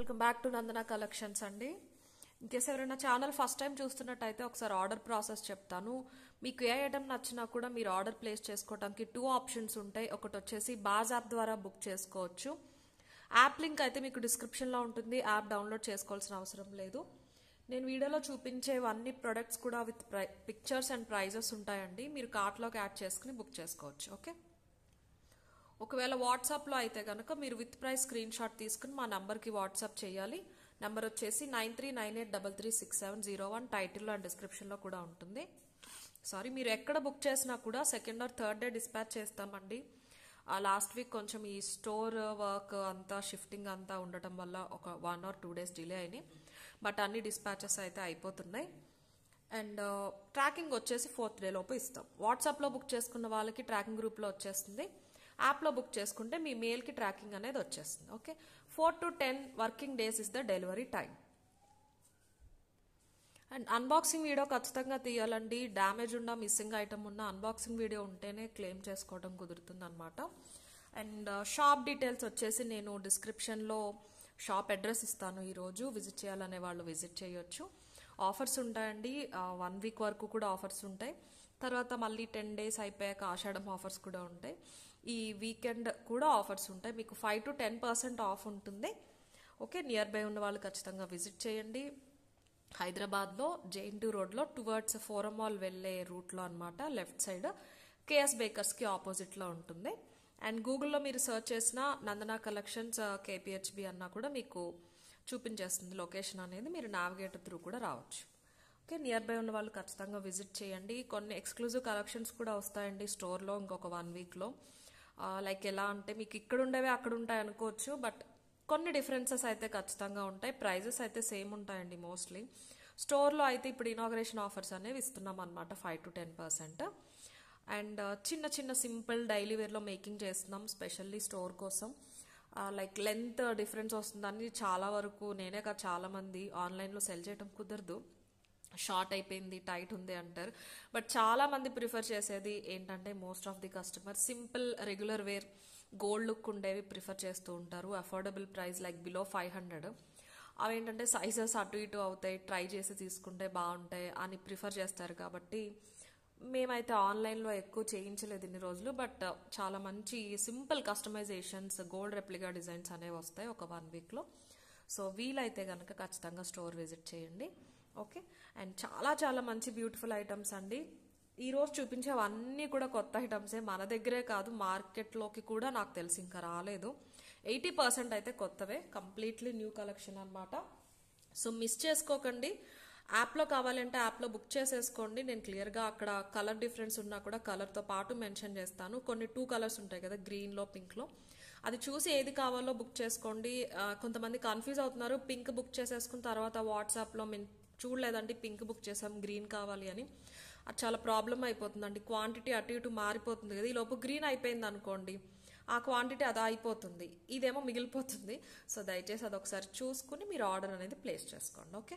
welcome back to Nandana collections అండి in case ఎవరైనా channel first time చూస్తున్నట్టయితే ఒకసారి ఆర్డర్ ప్రాసెస్ చెప్తాను మీకు ఏ ఐటమ్ నచ్చినా కూడా మీరు ఆర్డర్ ప్లేస్ చేసుకోవడానికి టూ ఆప్షన్స్ ఉంటాయి ఒకటి వచ్చేసి బాజ్ యాప్ ద్వారా బుక్ చేసుకోవచ్చు యాప్ లింక్ అయితే మీకు డిస్క్రిప్షన్లో ఉంటుంది యాప్ డౌన్లోడ్ చేసుకోవాల్సిన అవసరం లేదు నేను వీడియోలో చూపించేవన్నీ ప్రొడక్ట్స్ కూడా విత్ పిక్చర్స్ అండ్ ప్రైజెస్ ఉంటాయండి మీరు కార్ట్లోకి యాడ్ చేసుకుని బుక్ చేసుకోవచ్చు ఓకే ఒకవేళ వాట్సాప్లో అయితే కనుక మీరు విత్ ప్రైస్ స్క్రీన్ షాట్ తీసుకుని మా నెంబర్కి వాట్సాప్ చేయాలి నెంబర్ వచ్చేసి nine three nine eight double three six seven zero one టైటిల్లో అండ్ డిస్క్రిప్షన్లో కూడా ఉంటుంది సారీ మీరు ఎక్కడ బుక్ చేసినా కూడా second or third day dispatch చేస్తామండి లాస్ట్ వీక్ కొంచెం ఈ స్టోర్ వర్క్ అంతా షిఫ్టింగ్ అంతా ఉండటం వల్ల ఒక one or two days delay అయినాయి బట్ అన్ని డిస్పాచెస్ అయితే అయిపోతున్నాయి అండ్ ట్రాకింగ్ uh, వచ్చేసి ఫోర్త్ డే లోపు ఇస్తాం వాట్సాప్లో బుక్ చేసుకున్న వాళ్ళకి ట్రాకింగ్ గ్రూప్లో వచ్చేస్తుంది యాప్లో బుక్ చేసుకుంటే మీ మెయిల్కి ట్రాకింగ్ అనేది వచ్చేస్తుంది okay four to ten working days is the delivery time and unboxing video ఖచ్చితంగా తీయాలండి డ్యామేజ్ ఉన్న మిస్సింగ్ ఐటమ్ ఉన్న అన్బాక్సింగ్ వీడియో ఉంటేనే క్లెయిమ్ చేసుకోవడం కుదురుతుంది అనమాట అండ్ uh, షాప్ డీటెయిల్స్ వచ్చేసి నేను డిస్క్రిప్షన్లో షాప్ అడ్రస్ ఇస్తాను ఈరోజు విజిట్ చేయాలనే వాళ్ళు విజిట్ చేయొచ్చు ఆఫర్స్ ఉంటాయండి వన్ వీక్ వరకు కూడా ఆఫర్స్ ఉంటాయి తర్వాత మళ్ళీ టెన్ డేస్ అయిపోయాక ఆషాఢం ఆఫర్స్ కూడా ఉంటాయి ఈ వీకెండ్ కూడా ఆఫర్స్ ఉంటాయి మీకు five to ten percent off ఉంటుంది ఓకే నియర్ బై ఉన్న వాళ్ళు ఖచ్చితంగా విజిట్ చేయండి హైదరాబాద్లో జేఎన్టీ రోడ్లో టువర్డ్స్ ఫోరం మాల్ వెళ్ళే రూట్లో అనమాట లెఫ్ట్ సైడ్ కేఎస్ బేకర్స్కి ఆపోజిట్లో ఉంటుంది అండ్ గూగుల్లో మీరు సెర్చ్ చేసిన నందన కలెక్షన్స్ కేపిహెచ్బి అన్నా కూడా మీకు చూపించేస్తుంది లొకేషన్ అనేది మీరు నావిగేటర్ త్రూ కూడా రావచ్చు ఓకే నియర్ బై ఉన్న వాళ్ళు ఖచ్చితంగా విజిట్ చేయండి కొన్ని ఎక్స్క్లూజివ్ కలెక్షన్స్ కూడా వస్తాయండి స్టోర్లో ఇంకొక వన్ వీక్లో లైక్ ఎలా అంటే మీకు ఇక్కడ ఉండేవి అక్కడ ఉంటాయి అనుకోవచ్చు బట్ కొన్ని డిఫరెన్సెస్ అయితే ఖచ్చితంగా ఉంటాయి ప్రైజెస్ అయితే సేమ్ ఉంటాయండి మోస్ట్లీ స్టోర్లో అయితే ఇప్పుడు ఇనాగ్రేషన్ ఆఫర్స్ అనేవి ఇస్తున్నాం అనమాట five to ten percent and చిన్న చిన్న సింపుల్ డైలీ వేర్లో మేకింగ్ చేస్తున్నాం స్పెషల్లీ స్టోర్ కోసం లైక్ లెంత్ డిఫరెన్స్ వస్తుందని చాలా వరకు నేనే కాదు చాలామంది ఆన్లైన్లో సెల్ చేయడం కుదరదు షార్ట్ అయిపోయింది టైట్ ఉంది అంటారు బట్ చాలా మంది ప్రిఫర్ చేసేది ఏంటంటే most of the customer simple regular wear gold look ఉండేవి ప్రిఫర్ చేస్తూ ఉంటారు affordable price like below five hundred అవి ఏంటంటే సైజెస్ అటు ఇటు అవుతాయి ట్రై చేసి తీసుకుంటే బాగుంటాయి అని ప్రిఫర్ చేస్తారు కాబట్టి మేమైతే ఆన్లైన్లో ఎక్కువ చేయించలేదు ఇన్ని రోజులు బట్ చాలా మంచి simple customisations gold replica designs అనేవి వస్తాయి ఒక వన్ వీక్లో సో వీలైతే కనుక ఖచ్చితంగా స్టోర్ విజిట్ చేయండి ఓకే అండ్ చాలా చాలా మంచి బ్యూటిఫుల్ ఐటమ్స్ అండి ఈరోజు చూపించేవన్నీ కూడా కొత్త ఐటమ్సే మన దగ్గరే కాదు మార్కెట్లోకి కూడా నాకు తెలిసి ఇంకా రాలేదు ఎయిటీ పర్సెంట్ అయితే కొత్తవే కంప్లీట్లీ న్యూ కలెక్షన్ అనమాట సో మిస్ చేసుకోకండి యాప్లో కావాలంటే యాప్లో బుక్ చేసేసుకోండి నేను క్లియర్గా అక్కడ కలర్ డిఫరెన్స్ ఉన్నా కూడా కలర్తో పాటు మెన్షన్ చేస్తాను కొన్ని టూ కలర్స్ ఉంటాయి కదా గ్రీన్లో పింక్లో అది చూసి ఏది కావాలో బుక్ చేసుకోండి కొంతమంది కన్ఫ్యూజ్ అవుతున్నారు పింక్ బుక్ చేసేసుకున్న తర్వాత వాట్సాప్లో చూడలేదండి పింక్ బుక్ చేసాం గ్రీన్ కావాలి అని అది చాలా ప్రాబ్లం అయిపోతుందండి క్వాంటిటీ అటు ఇటు మారిపోతుంది కదా ఈ లోపు గ్రీన్ అయిపోయింది అనుకోండి ఆ క్వాంటిటీ అది అయిపోతుంది ఇదేమో మిగిలిపోతుంది సో దయచేసి అది ఒకసారి చూసుకుని మీరు ఆర్డర్ అనేది ప్లేస్ చేసుకోండి ఓకే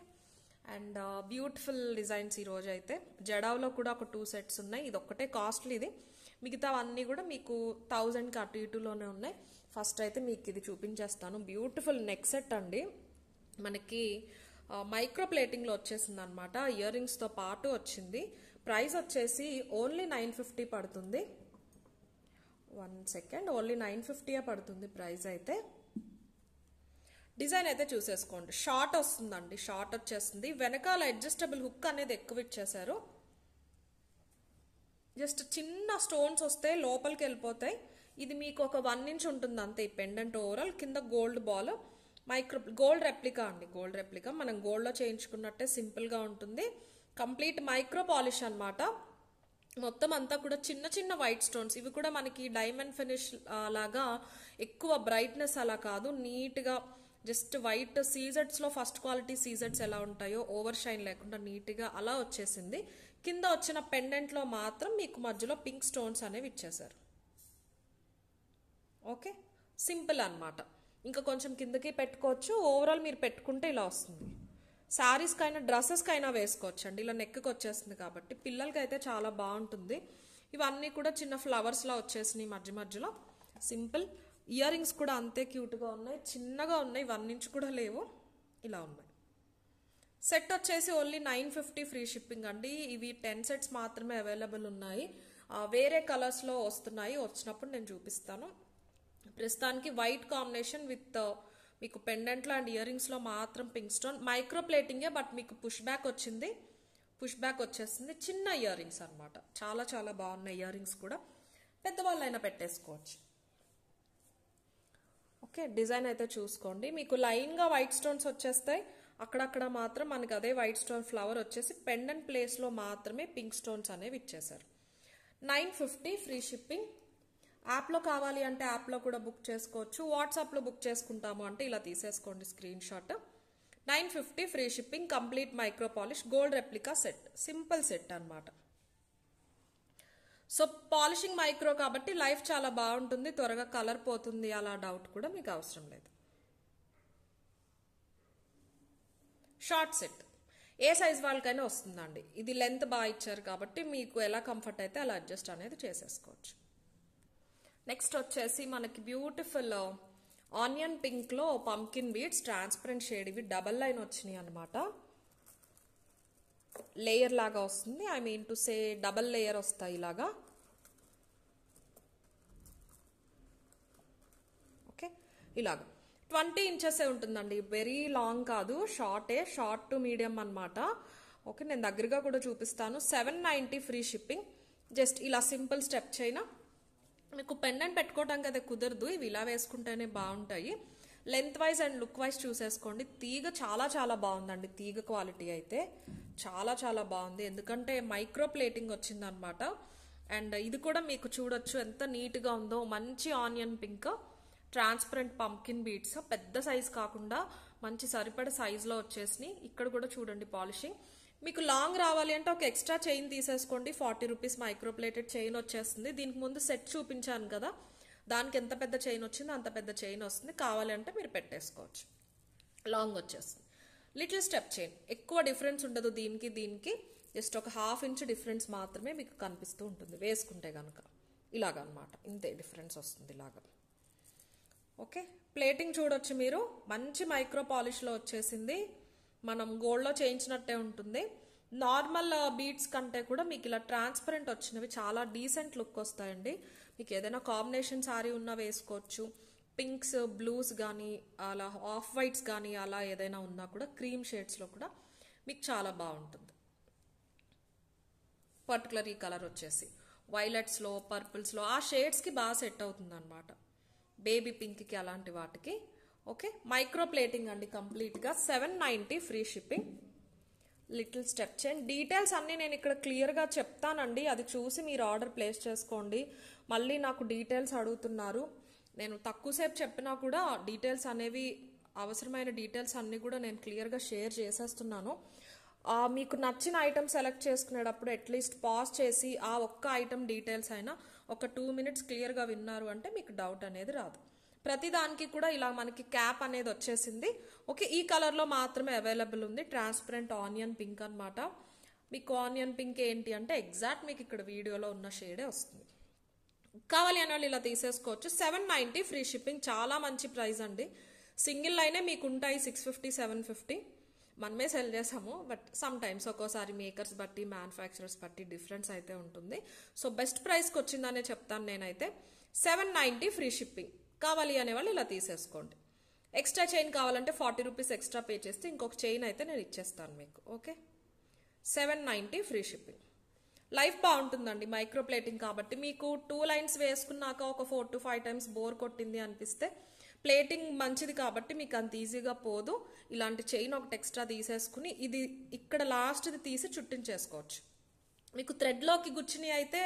అండ్ బ్యూటిఫుల్ డిజైన్స్ ఈరోజు అయితే జడావ్లో కూడా ఒక టూ సెట్స్ ఉన్నాయి ఇది ఒక్కటే కాస్ట్లీ మిగతా మిగతావన్నీ కూడా మీకు థౌజండ్కి అటు ఇటులోనే ఉన్నాయి ఫస్ట్ అయితే మీకు ఇది చూపించేస్తాను బ్యూటిఫుల్ నెక్ సెట్ అండి మనకి మైక్రో ప్లేటింగ్లో వచ్చేసింది అనమాట ఇయర్ రింగ్స్తో పాటు వచ్చింది ప్రైస్ వచ్చేసి ఓన్లీ నైన్ ఫిఫ్టీ పడుతుంది వన్ సెకండ్ ఓన్లీ నైన్ ఫిఫ్టీయే పడుతుంది ప్రైస్ అయితే డిజైన్ అయితే చూసేసుకోండి షార్ట్ వస్తుందండి షార్ట్ వచ్చేస్తుంది వెనకాల అడ్జస్టబుల్ హుక్ అనేది ఎక్కువ ఇచ్చేసారు జస్ట్ చిన్న స్టోన్స్ వస్తే లోపలికి వెళ్ళిపోతాయి ఇది మీకు ఒక వన్ ఇంచ్ ఉంటుంది అంతే ఈ పెండెంట్ ఓవరాల్ కింద gold ball micro gold replica అండి గోల్డ్ రెప్లికా మనం గోల్డ్లో చేయించుకున్నట్టే సింపుల్గా ఉంటుంది కంప్లీట్ మైక్రో పాలిష్ అనమాట మొత్తం అంతా కూడా చిన్న చిన్న వైట్ స్టోన్స్ ఇవి కూడా మనకి డైమండ్ ఫినిష్ లాగా ఎక్కువ బ్రైట్నెస్ అలా కాదు నీట్గా జస్ట్ వైట్ సీజర్స్లో ఫస్ట్ క్వాలిటీ సీజర్స్ ఎలా ఉంటాయో ఓవర్ షైన్ లేకుండా నీట్గా అలా వచ్చేసింది కింద వచ్చిన పెండెంట్లో మాత్రం మీకు మధ్యలో పింక్ స్టోన్స్ అనేవి ఇచ్చేసారు ఓకే సింపుల్ అనమాట ఇంకా కొంచెం కిందకి పెట్టుకోవచ్చు ఓవరాల్ మీరు పెట్టుకుంటే ఇలా వస్తుంది శారీస్కైనా డ్రెస్సెస్కైనా వేసుకోవచ్చు అండి ఇలా నెక్కి వచ్చేస్తుంది కాబట్టి పిల్లలకి అయితే చాలా బాగుంటుంది ఇవన్నీ కూడా చిన్న ఫ్లవర్స్లా వచ్చేసినాయి మధ్య మధ్యలో సింపుల్ ఇయర్ రింగ్స్ కూడా అంతే క్యూట్గా ఉన్నాయి చిన్నగా ఉన్నాయి వన్ ఇంచ్ కూడా లేవు ఇలా ఉన్నాయి సెట్ వచ్చేసి only nine fifty free shipping అండి ఇవి టెన్ సెట్స్ మాత్రమే అవైలబుల్ ఉన్నాయి వేరే కలర్స్లో వస్తున్నాయి వచ్చినప్పుడు నేను చూపిస్తాను ప్రస్తుతానికి వైట్ కాంబినేషన్ విత్ uh, మీకు పెండెంట్లో అండ్ ఇయరింగ్స్లో మాత్రం పింక్ స్టోన్ మైక్రో ప్లేటింగే బట్ మీకు పుష్ బ్యాక్ వచ్చింది పుష్ బ్యాక్ వచ్చేసింది చిన్న ఇయర్ రింగ్స్ అనమాట చాలా చాలా బాగున్నాయి ఇయర్ రింగ్స్ కూడా పెద్దవాళ్ళైనా పెట్టేసుకోవచ్చు ఓకే డిజైన్ అయితే చూసుకోండి మీకు లైన్గా వైట్ స్టోన్స్ వచ్చేస్తాయి అక్కడక్కడ మాత్రం మనకి అదే వైట్ స్టోన్ ఫ్లవర్ వచ్చేసి పెండెంట్ ప్లేస్లో మాత్రమే పింక్ స్టోన్స్ అనేవి ఇచ్చేసారు నైన్ ఫిఫ్టీ ఫ్రీ షిప్పింగ్ యాప్లో కావాలి అంటే యాప్లో కూడా బుక్ చేసుకోవచ్చు వాట్సాప్లో బుక్ చేసుకుంటాము అంటే ఇలా తీసేసుకోండి screen shot nine fifty free shipping complete micro polish gold replica set simple set అనమాట సో పాలిషింగ్ మైక్రో కాబట్టి లైఫ్ చాలా బాగుంటుంది త్వరగా కలర్ పోతుంది అలా డౌట్ కూడా మీకు అవసరం లేదు షార్ట్ సెట్ ఏ సైజ్ వాళ్ళకైనా వస్తుందండి ఇది లెంత్ బాగా ఇచ్చారు కాబట్టి మీకు ఎలా కంఫర్ట్ అయితే అలా అడ్జస్ట్ అనేది చేసేసుకోవచ్చు నెక్స్ట్ వచ్చేసి మనకి బ్యూటిఫుల్ ఆనియన్ పింక్లో పంకిన్ బీడ్స్ ట్రాన్స్పరెంట్ షేడ్ ఇవి డబల్ లైన్ వచ్చినాయి అనమాట లేయర్ లాగా వస్తుంది I mean to say double layer వస్తాయి ఇలాగా ఓకే ఇలాగా ట్వంటీ ఇంచెసే ఉంటుందండి వెరీ లాంగ్ కాదు షార్టే షార్ట్ టు మీడియం అనమాట ఓకే నేను దగ్గరగా కూడా చూపిస్తాను seven ninety free shipping just ఇలా సింపుల్ స్టెప్ చైనా మీకు పెన్ అండ్ పెట్టుకోవటం కదా కుదరదు ఇవి ఇలా వేసుకుంటేనే బాగుంటాయి length wise and look wise చూసేసుకోండి తీగ చాలా చాలా బాగుందండి తీగ క్వాలిటీ అయితే చాలా చాలా బాగుంది ఎందుకంటే మైక్రో ప్లేటింగ్ వచ్చిందనమాట అండ్ ఇది కూడా మీకు చూడొచ్చు ఎంత నీట్గా ఉందో మంచి onion pink transparent pumpkin beads పెద్ద సైజ్ కాకుండా మంచి సరిపడే సైజులో వచ్చేసినాయి ఇక్కడ కూడా చూడండి పాలిషింగ్ మీకు లాంగ్ రావాలి అంటే ఒక ఎక్స్ట్రా చైన్ తీసేసుకోండి ఫార్టీ రూపీస్ మైక్రోప్లేటెడ్ చైన్ వచ్చేస్తుంది దీనికి ముందు సెట్ చూపించాను కదా దానికి ఎంత పెద్ద చైన్ వచ్చిందో అంత పెద్ద చైన్ వస్తుంది కావాలంటే మీరు పెట్టేసుకోవచ్చు లాంగ్ వచ్చేస్తుంది లిటిల్ స్టెప్ చైన్ ఎక్కువ డిఫరెన్స్ ఉండదు దీనికి దీనికి జస్ట్ ఒక హాఫ్ ఇంచ్ డిఫరెన్స్ మాత్రమే మీకు కనిపిస్తూ ఉంటుంది వేసుకుంటే కనుక అనమాట ఇంతే డిఫరెన్స్ వస్తుంది ఇలాగ ఓకే ప్లేటింగ్ చూడొచ్చు మీరు మంచి మైక్రో పాలిష్లో వచ్చేసింది మనం గోల్డ్లో చేయించినట్టే ఉంటుంది నార్మల్ బీడ్స్ కంటే కూడా మీకు ఇలా ట్రాన్స్పరెంట్ వచ్చినవి చాలా డీసెంట్ లుక్ వస్తాయండి మీకు ఏదైనా కాంబినేషన్ శారీ ఉన్నా వేసుకోవచ్చు పింక్స్ బ్లూస్ కానీ అలా ఆఫ్ వైట్స్ కానీ అలా ఏదైనా ఉన్నా కూడా క్రీమ్ షేడ్స్లో కూడా మీకు చాలా బాగుంటుంది పర్టికులర్ ఈ కలర్ వచ్చేసి వైలెట్స్లో పర్పుల్స్లో ఆ షేడ్స్కి బాగా సెట్ అవుతుంది అనమాట బేబీ పింక్కి అలాంటి వాటికి ఓకే మైక్రో ప్లేటింగ్ అండి కంప్లీట్గా seven ninety free shipping little step చేయండి డీటెయిల్స్ అన్నీ నేను ఇక్కడ క్లియర్గా చెప్తానండి అది చూసి మీరు ఆర్డర్ ప్లేస్ చేసుకోండి మళ్ళీ నాకు డీటెయిల్స్ అడుగుతున్నారు నేను తక్కువసేపు చెప్పినా కూడా డీటెయిల్స్ అనేవి అవసరమైన డీటెయిల్స్ అన్నీ కూడా నేను క్లియర్గా షేర్ చేసేస్తున్నాను మీకు నచ్చిన ఐటమ్ సెలెక్ట్ చేసుకునేటప్పుడు అట్లీస్ట్ పాజ్ చేసి ఆ ఒక్క ఐటమ్ డీటెయిల్స్ అయినా ఒక టూ మినిట్స్ క్లియర్గా విన్నారు అంటే మీకు డౌట్ అనేది రాదు ప్రతిదానికి కూడా ఇలా మనకి క్యాప్ అనేది వచ్చేసింది ఓకే ఈ కలర్లో మాత్రమే అవైలబుల్ ఉంది ట్రాన్స్పరెంట్ ఆనియన్ పింక్ అనమాట మీకు ఆనియన్ పింక్ ఏంటి అంటే ఎగ్జాక్ట్ మీకు ఇక్కడ వీడియోలో ఉన్న షేడే వస్తుంది కావాలి అనే వాళ్ళు ఇలా తీసేసుకోవచ్చు సెవెన్ నైంటీ ఫ్రీ షిప్పింగ్ చాలా మంచి ప్రైస్ అండి సింగిల్ లైనే మీకు ఉంటాయి సిక్స్ ఫిఫ్టీ సెవెన్ ఫిఫ్టీ మనమే సెల్ చేసాము బట్ సమ్ టైమ్స్ ఒక్కోసారి మేకర్స్ బట్టి మ్యానుఫ్యాక్చరర్స్ బట్టి డిఫరెన్స్ అయితే ఉంటుంది సో బెస్ట్ ప్రైస్కి వచ్చిందనే చెప్తాను నేనైతే సెవెన్ నైంటీ ఫ్రీ షిప్పింగ్ కావాలి అనేవాళ్ళు ఇలా తీసేసుకోండి ఎక్స్ట్రా చైన్ కావాలంటే ఫార్టీ రూపీస్ ఎక్స్ట్రా పే చేస్తే ఇంకొక చైన్ అయితే నేను ఇచ్చేస్తాను మీకు okay seven ninety free shipping life బాగుంటుందండి మైక్రో ప్లేటింగ్ కాబట్టి మీకు టూ లైన్స్ వేసుకున్నాక ఒక four to five times bore కొట్టింది అనిపిస్తే ప్లేటింగ్ మంచిది కాబట్టి మీకు అంత ఈజీగా పోదు ఇలాంటి చైన్ ఒకటి ఎక్స్ట్రా తీసేసుకుని ఇది ఇక్కడ లాస్ట్ది తీసి చుట్టించేసుకోవచ్చు మీకు థ్రెడ్లోకి గుచ్చినవి అయితే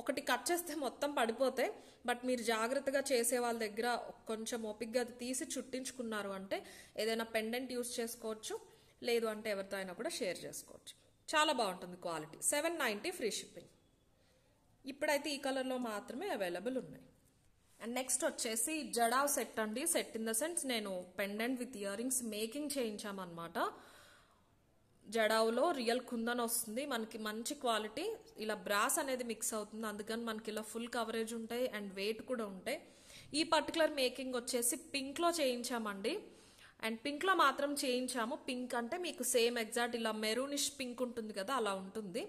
ఒకటి కట్ చేస్తే మొత్తం పడిపోతాయి బట్ మీరు జాగ్రత్తగా చేసే వాళ్ళ దగ్గర కొంచెం ఓపిక్గా అది తీసి చుట్టించుకున్నారు అంటే ఏదైనా పెండెంట్ యూస్ చేసుకోవచ్చు లేదు అంటే ఎవరితో అయినా కూడా షేర్ చేసుకోవచ్చు చాలా బాగుంటుంది quality seven ninety free shipping ఇప్పుడైతే ఈ కలర్లో మాత్రమే అవైలబుల్ ఉన్నాయి అండ్ నెక్స్ట్ వచ్చేసి జడావ్ సెట్ అండి సెట్ ఇన్ ద సెన్స్ నేను pendant with earrings making చేయించామన్నమాట జడావులో రియల్ కుందన్ వస్తుంది మనకి మంచి క్వాలిటీ ఇలా బ్రాస్ అనేది మిక్స్ అవుతుంది అందుకని మనకి ఇలా ఫుల్ కవరేజ్ ఉంటాయి అండ్ వెయిట్ కూడా ఉంటాయి ఈ పర్టికులర్ మేకింగ్ వచ్చేసి పింక్లో చేయించామండి అండ్ పింక్లో మాత్రం చేయించాము పింక్ అంటే మీకు సేమ్ ఎగ్జాక్ట్ ఇలా మెరూనిష్ పింక్ ఉంటుంది కదా అలా ఉంటుంది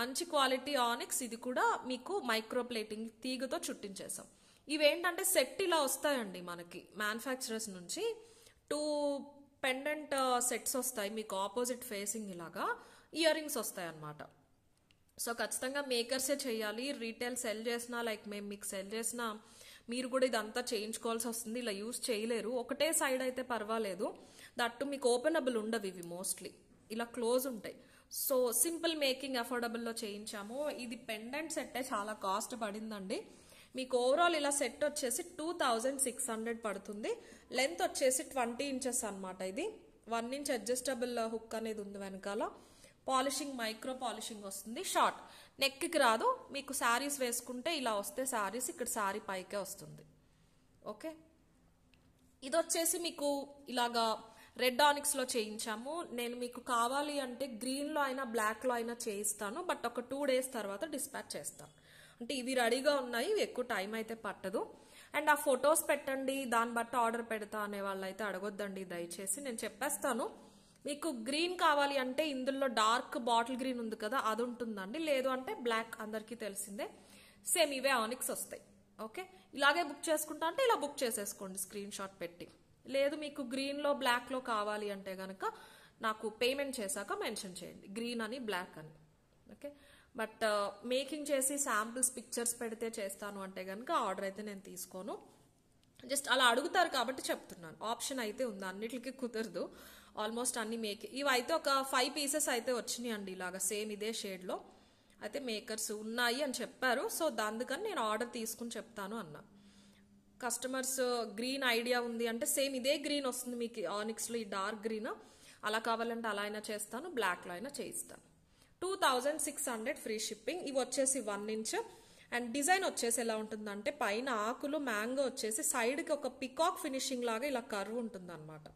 మంచి క్వాలిటీ ఆనిక్స్ ఇది కూడా మీకు మైక్రోప్లేటింగ్ తీగతో చుట్టించేసాం ఇవేంటంటే సెట్ ఇలా వస్తాయండి మనకి మ్యానుఫ్యాక్చరర్స్ నుంచి టూ పెండెంట్ సెట్స్ uh, వస్తాయి మీకు ఆపోజిట్ ఫేసింగ్ ఇలాగా ఇయర్ రింగ్స్ వస్తాయి అన్నమాట సో ఖచ్చితంగా మేకర్సే చేయాలి రీటైల్ సెల్ చేసినా లైక్ మేము మీకు సెల్ చేసినా మీరు కూడా ఇదంతా చేయించుకోవాల్సి వస్తుంది ఇలా యూస్ చేయలేరు ఒకటే సైడ్ అయితే పర్వాలేదు దట్టు మీకు ఓపెనబుల్ ఉండవు ఇవి మోస్ట్లీ ఇలా క్లోజ్ ఉంటాయి సో సింపుల్ మేకింగ్ అఫోర్డబుల్లో చేయించాము ఇది పెండెంట్ సెట్టే చాలా కాస్ట్ పడిందండి మీకు ఓవరాల్ ఇలా సెట్ వచ్చేసి టూ థౌజండ్ సిక్స్ హండ్రెడ్ పడుతుంది లెంత్ వచ్చేసి ట్వంటీ ఇంచెస్ అనమాట ఇది వన్ ఇంచ్ అడ్జస్టబుల్ హుక్ అనేది ఉంది వెనకాల పాలిషింగ్ మైక్రో పాలిషింగ్ వస్తుంది షార్ట్ నెక్కి రాదు మీకు శారీస్ వేసుకుంటే ఇలా వస్తే శారీస్ ఇక్కడ శారీ పైకే వస్తుంది ఓకే ఇది వచ్చేసి మీకు ఇలాగా రెడ్ ఆనిక్స్లో చేయించాము నేను మీకు కావాలి అంటే గ్రీన్లో అయినా బ్లాక్లో అయినా చేయిస్తాను బట్ ఒక టూ డేస్ తర్వాత డిస్పాచ్ చేస్తాను అంటే ఇవి రెడీగా ఉన్నాయి ఇవి ఎక్కువ టైం అయితే పట్టదు అండ్ ఆ ఫొటోస్ పెట్టండి దాన్ని బట్టి ఆర్డర్ పెడతా అనే వాళ్ళు అయితే అడగొద్దండి దయచేసి నేను చెప్పేస్తాను మీకు గ్రీన్ కావాలి అంటే ఇందులో డార్క్ బాటిల్ గ్రీన్ ఉంది కదా అది ఉంటుందండి లేదు అంటే బ్లాక్ అందరికీ తెలిసిందే సేమ్ ఇవే ఆనిక్స్ వస్తాయి ఓకే ఇలాగే బుక్ చేసుకుంటా అంటే ఇలా బుక్ చేసేసుకోండి స్క్రీన్ షాట్ పెట్టి లేదు మీకు గ్రీన్లో బ్లాక్లో కావాలి అంటే కనుక నాకు పేమెంట్ చేశాక మెన్షన్ చేయండి గ్రీన్ అని బ్లాక్ అని ఓకే బట్ uh, మేకింగ్ చేసి శాంపుల్స్ పిక్చర్స్ పెడితే చేస్తాను అంటే కనుక ఆర్డర్ అయితే నేను తీసుకోను జస్ట్ అలా అడుగుతారు కాబట్టి చెప్తున్నాను ఆప్షన్ అయితే ఉంది అన్నిటికీ కుదరదు ఆల్మోస్ట్ అన్ని మేక్ ఇవైతే ఒక ఫైవ్ పీసెస్ అయితే వచ్చినాయి అండి ఇలాగా సేమ్ ఇదే షేడ్లో అయితే మేకర్స్ ఉన్నాయి అని చెప్పారు సో అందుకని నేను ఆర్డర్ తీసుకుని చెప్తాను అన్నా కస్టమర్స్ గ్రీన్ ఐడియా ఉంది అంటే సేమ్ ఇదే గ్రీన్ వస్తుంది మీకు ఆనిక్స్లో ఈ డార్క్ గ్రీన్ అలా కావాలంటే అలా అయినా చేస్తాను బ్లాక్లో అయినా చేయిస్తాను two thousand six hundred free shipping ఇవి వచ్చేసి వన్ ఇంచ్ అండ్ డిజైన్ వచ్చేసి ఎలా ఉంటుందంటే పైన ఆకులు మ్యాంగో వచ్చేసి సైడ్కి ఒక పికాక్ ఫినిషింగ్ లాగా ఇలా కర్వ్ ఉంటుందన్నమాట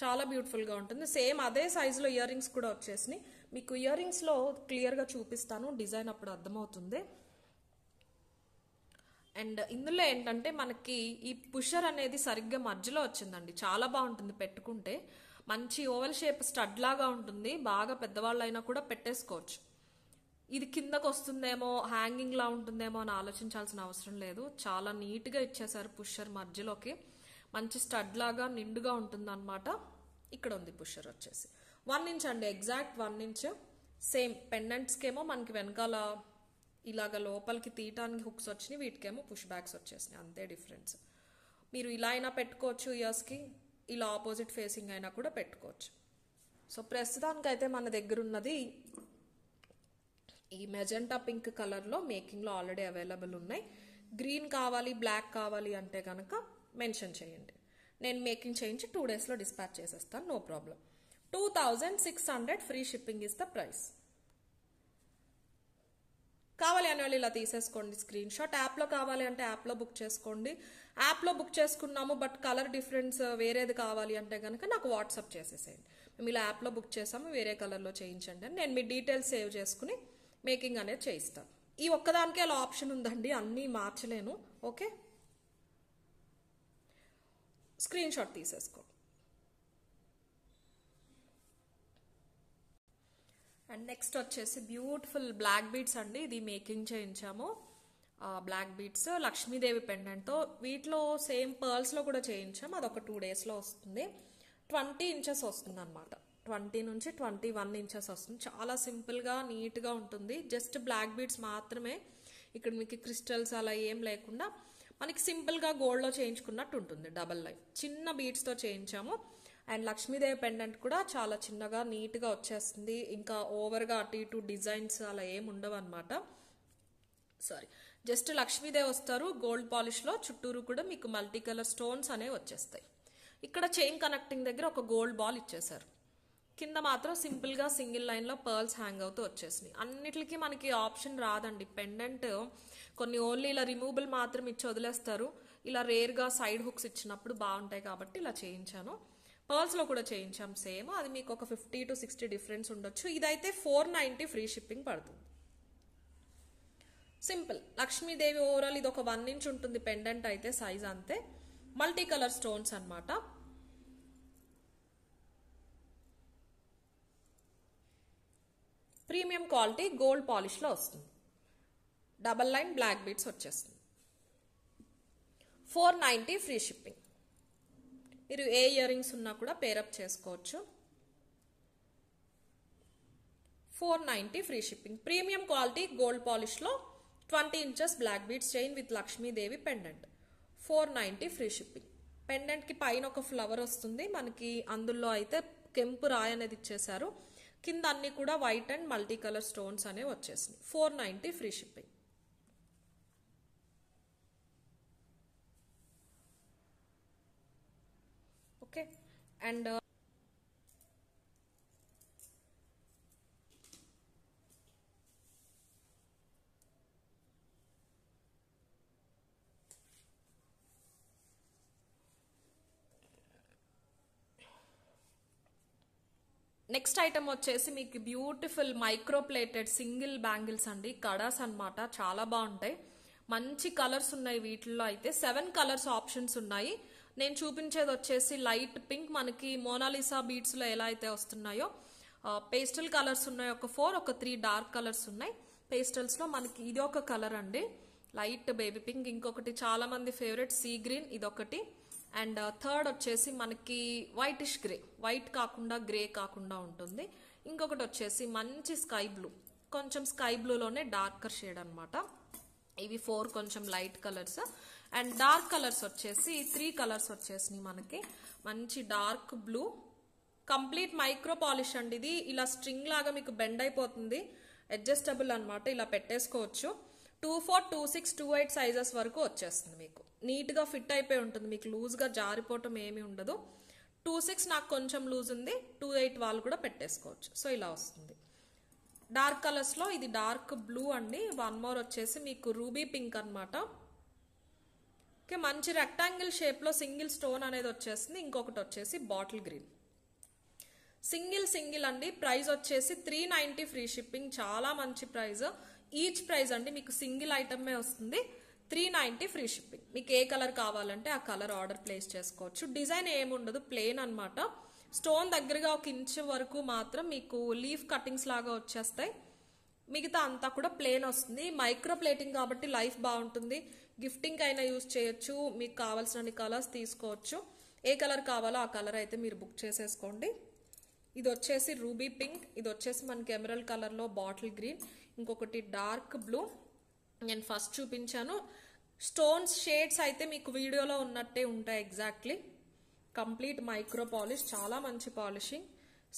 చాలా బ్యూటిఫుల్గా ఉంటుంది సేమ్ అదే సైజులో ఇయర్ రింగ్స్ కూడా వచ్చేసి మీకు ఇయర్ రింగ్స్లో క్లియర్గా చూపిస్తాను డిజైన్ అప్పుడు అర్థమవుతుంది అండ్ ఇందులో ఏంటంటే మనకి ఈ పుషర్ అనేది సరిగ్గా మధ్యలో వచ్చిందండి చాలా బాగుంటుంది పెట్టుకుంటే మంచి ఓవెల్ షేప్ స్టడ్ లాగా ఉంటుంది బాగా పెద్దవాళ్ళైనా కూడా పెట్టేసుకోవచ్చు ఇది కిందకు వస్తుందేమో హ్యాంగింగ్లా ఉంటుందేమో అని ఆలోచించాల్సిన అవసరం లేదు చాలా నీట్గా ఇచ్చేశారు పుష్షర్ మధ్యలోకి మంచి స్టడ్ లాగా నిండుగా ఉంటుంది అనమాట ఇక్కడ ఉంది పుష్షర్ వచ్చేసి వన్ ఇంచ్ అండి ఎగ్జాక్ట్ వన్ ఇంచ్ సేమ్ పెండెంట్స్కేమో మనకి వెనకాల ఇలాగ లోపలికి తీయటానికి హుక్స్ వచ్చినాయి వీటికేమో పుష్ బ్యాగ్స్ వచ్చేసినాయి అంతే డిఫరెన్స్ మీరు ఇలా అయినా పెట్టుకోవచ్చు ఇయర్స్కి ఇలా ఆపోజిట్ ఫేసింగ్ అయినా కూడా పెట్టుకోవచ్చు సో ప్రస్తుతానికి అయితే మన దగ్గర ఉన్నది ఈ మెజెంటా పింక్ కలర్లో మేకింగ్లో ఆల్రెడీ అవైలబుల్ ఉన్నాయి గ్రీన్ కావాలి బ్లాక్ కావాలి అంటే కనుక మెన్షన్ చేయండి నేను మేకింగ్ చేయించి టూ డేస్లో డిస్పాచ్ చేసేస్తాను no problem two thousand six hundred free shipping is the price కావాలి అని వాళ్ళు ఇలా తీసేసుకోండి స్క్రీన్ షాట్ యాప్లో కావాలి అంటే యాప్లో బుక్ చేసుకోండి యాప్లో బుక్ చేసుకున్నాము బట్ కలర్ డిఫరెన్స్ వేరేది కావాలి అంటే కనుక నాకు వాట్సాప్ చేసేసేయండి మేము ఇలా యాప్లో బుక్ చేసాము వేరే కలర్లో చేయించండి అని నేను మీ డీటెయిల్స్ సేవ్ చేసుకుని మేకింగ్ అనేది చేయిస్తాను ఈ ఒక్కదానికే అలా ఆప్షన్ ఉందండి అన్నీ మార్చలేను ఓకే స్క్రీన్ షాట్ తీసేసుకో అండ్ నెక్స్ట్ వచ్చేసి బ్యూటిఫుల్ బ్లాక్ బీడ్స్ అండి ఇది మేకింగ్ చేయించాము బ్లాక్ బీట్స్ లక్ష్మీదేవి పెండెంట్తో వీటిలో సేమ్ పర్ల్స్లో కూడా చేయించాం ఒక టూ డేస్లో వస్తుంది ట్వంటీ ఇంచెస్ వస్తుంది అనమాట ట్వంటీ నుంచి ట్వంటీ వన్ ఇంచెస్ వస్తుంది చాలా సింపుల్గా నీట్గా ఉంటుంది జస్ట్ బ్లాక్ బీట్స్ మాత్రమే ఇక్కడ మీకు క్రిస్టల్స్ అలా ఏం లేకుండా మనకి సింపుల్గా గోల్డ్లో చేయించుకున్నట్టు ఉంటుంది డబల్ లైఫ్ చిన్న బీట్స్తో చేయించాము అండ్ లక్ష్మీదేవి పెండెంట్ కూడా చాలా చిన్నగా నీట్గా వచ్చేస్తుంది ఇంకా ఓవర్గా అటు ఇటు డిజైన్స్ అలా ఏమి ఉండవు అనమాట సారీ జస్ట్ లక్ష్మీదే వస్తారు గోల్డ్ పాలిష్లో చుట్టూరు కూడా మీకు మల్టీ కలర్ స్టోన్స్ అనేవి వచ్చేస్తాయి ఇక్కడ చైన్ కనెక్టింగ్ దగ్గర ఒక గోల్డ్ బాల్ ఇచ్చేసారు కింద మాత్రం సింపుల్గా సింగిల్ లైన్లో పర్ల్స్ హ్యాంగ్ అవుతూ వచ్చేసినాయి అన్నిటికీ మనకి ఆప్షన్ రాదండి పెండెంట్ కొన్ని ఓన్లీ ఇలా రిమూవబుల్ మాత్రం ఇచ్చి వదిలేస్తారు ఇలా రేర్గా సైడ్ హుక్స్ ఇచ్చినప్పుడు బాగుంటాయి కాబట్టి ఇలా చేయించాను పర్ల్స్లో కూడా చేయించాం సేమ్ అది మీకు ఒక ఫిఫ్టీ టు సిక్స్టీ డిఫరెన్స్ ఉండొచ్చు ఇదైతే ఫోర్ నైంటీ ఫ్రీ షిప్పింగ్ పడుతుంది సింపుల్ లక్ష్మీదేవి ఓవరాల్ ఇది ఒక వన్ ఇంచ్ ఉంటుంది పెండెంట్ అయితే సైజ్ అంతే మల్టీ కలర్ స్టోన్స్ అనమాట ప్రీమియం క్వాలిటీ గోల్డ్ పాలిష్లో వస్తుంది డబల్ లైన్ బ్లాక్ బీట్స్ వచ్చేస్తుంది ఫోర్ నైంటీ ఫ్రీ షిప్పింగ్ మీరు ఏ ఇయర్ రింగ్స్ ఉన్నా కూడా పేరప్ చేసుకోవచ్చు four ninety free shipping premium quality gold పాలిష్లో twenty inches black beads chain with Lakshmidevi pendant four ninety free shipping పెండెంట్కి పైన ఒక ఫ్లవర్ వస్తుంది మనకి అందులో అయితే కెంపు రాయ్ అనేది ఇచ్చేశారు కింద అన్నీ కూడా white and multi colour stones అనేవి వచ్చేసింది four ninety free shipping okay and next item వచ్చేసి మీకు beautiful micro plated single bangles అండి కడాస్ అనమాట చాలా బాగుంటాయి మంచి కలర్స్ ఉన్నాయి వీటిల్లో అయితే సెవెన్ కలర్స్ ఆప్షన్స్ ఉన్నాయి నేను చూపించేది వచ్చేసి లైట్ పింక్ మనకి మోనాలిసా బీడ్స్లో ఎలా అయితే వస్తున్నాయో పేస్టల్ కలర్స్ ఉన్నాయి ఒక ఫోర్ ఒక త్రీ డార్క్ కలర్స్ ఉన్నాయి పేస్టల్స్లో మనకి ఇది ఒక కలర్ అండి లైట్ బేబీ పింక్ ఇంకొకటి చాలామంది ఫేవరెట్ సీ గ్రీన్ ఇదొకటి అండ్ థర్డ్ వచ్చేసి మనకి వైటిష్ గ్రే వైట్ కాకుండా గ్రే కాకుండా ఉంటుంది ఇంకొకటి వచ్చేసి మంచి స్కై బ్లూ కొంచెం స్కై బ్లూలోనే డార్కర్ షేడ్ అనమాట ఇవి ఫోర్ కొంచెం light colours and dark colours వచ్చేసి త్రీ కలర్స్ వచ్చేసినాయి మనకి మంచి dark blue complete micro polish అండి ఇది ఇలా స్ట్రింగ్ లాగా మీకు బెండ్ అయిపోతుంది అడ్జస్టబుల్ అనమాట ఇలా పెట్టేసుకోవచ్చు two four two six two eight sizes వరకు వచ్చేస్తుంది మీకు నీట్గా ఫిట్ అయిపోయి ఉంటుంది మీకు లూజ్గా జారిపోవటం ఏమీ ఉండదు టూ సిక్స్ నాకు కొంచెం లూజ్ ఉంది టూ ఎయిట్ వాళ్ళు కూడా పెట్టేసుకోవచ్చు సో ఇలా వస్తుంది డార్క్ కలర్స్లో ఇది డార్క్ బ్లూ అండి వన్ మోర్ వచ్చేసి మీకు రూబీ పింక్ అనమాట ఓకే మంచి రెక్టాంగిల్ షేప్లో సింగిల్ స్టోన్ అనేది వచ్చేసింది ఇంకొకటి వచ్చేసి బాటిల్ గ్రీన్ సింగిల్ సింగిల్ అండి ప్రైజ్ వచ్చేసి త్రీ నైంటీ ఫ్రీ షిప్పింగ్ చాలా మంచి ప్రైస్ ఈచ్ ప్రైస్ అండి మీకు సింగిల్ ఐటమే వస్తుంది త్రీ నైంటీ ఫ్రీ షిప్పింగ్ మీకు ఏ కలర్ కావాలంటే ఆ కలర్ ఆర్డర్ ప్లేస్ చేసుకోవచ్చు డిజైన్ ఏముండదు ప్లేన్ అనమాట స్టోన్ దగ్గరగా ఒక ఇంచ్ వరకు మాత్రం మీకు లీఫ్ కటింగ్స్ లాగా వచ్చేస్తాయి మిగతా అంతా కూడా ప్లేన్ వస్తుంది మైక్రో ప్లేటింగ్ కాబట్టి లైఫ్ బాగుంటుంది గిఫ్టింగ్ అయినా యూజ్ చేయొచ్చు మీకు కావాల్సిన కలర్స్ తీసుకోవచ్చు ఏ కలర్ కావాలో ఆ కలర్ అయితే మీరు బుక్ చేసేసుకోండి ఇది వచ్చేసి రూబీ పింక్ ఇది వచ్చేసి మనకి ఎమరల్ కలర్లో బాటిల్ గ్రీన్ ఇంకొకటి డార్క్ బ్లూ నేను ఫస్ట్ చూపించాను స్టోన్స్ షేడ్స్ అయితే మీకు వీడియోలో ఉన్నట్టే ఉంటాయి ఎగ్జాక్ట్లీ కంప్లీట్ మైక్రో పాలిష్ చాలా మంచి పాలిషింగ్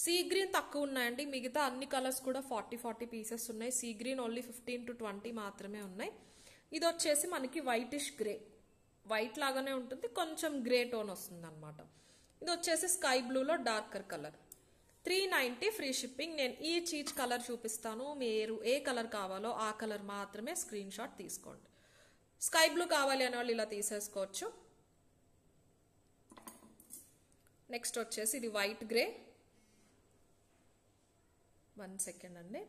సీ గ్రీన్ తక్కువ ఉన్నాయండి మిగతా అన్ని కలర్స్ కూడా ఫార్టీ ఫార్టీ పీసెస్ ఉన్నాయి sea green only fifteen to twenty మాత్రమే ఉన్నాయి ఇది వచ్చేసి మనకి వైటిష్ గ్రే వైట్ లాగానే ఉంటుంది కొంచెం గ్రే టోన్ వస్తుంది అనమాట ఇది వచ్చేసి స్కై బ్లూలో darker colour three ninety free shipping నేను ఈ చీచ్ కలర్ చూపిస్తాను మీరు ఏ కలర్ కావాలో ఆ కలర్ మాత్రమే స్క్రీన్ షాట్ తీసుకోండి స్కై బ్లూ కావాలి అనే వాళ్ళు ఇలా తీసేసుకోవచ్చు నెక్స్ట్ వచ్చేసి ఇది వైట్ గ్రే వన్ సెకండ్ అండి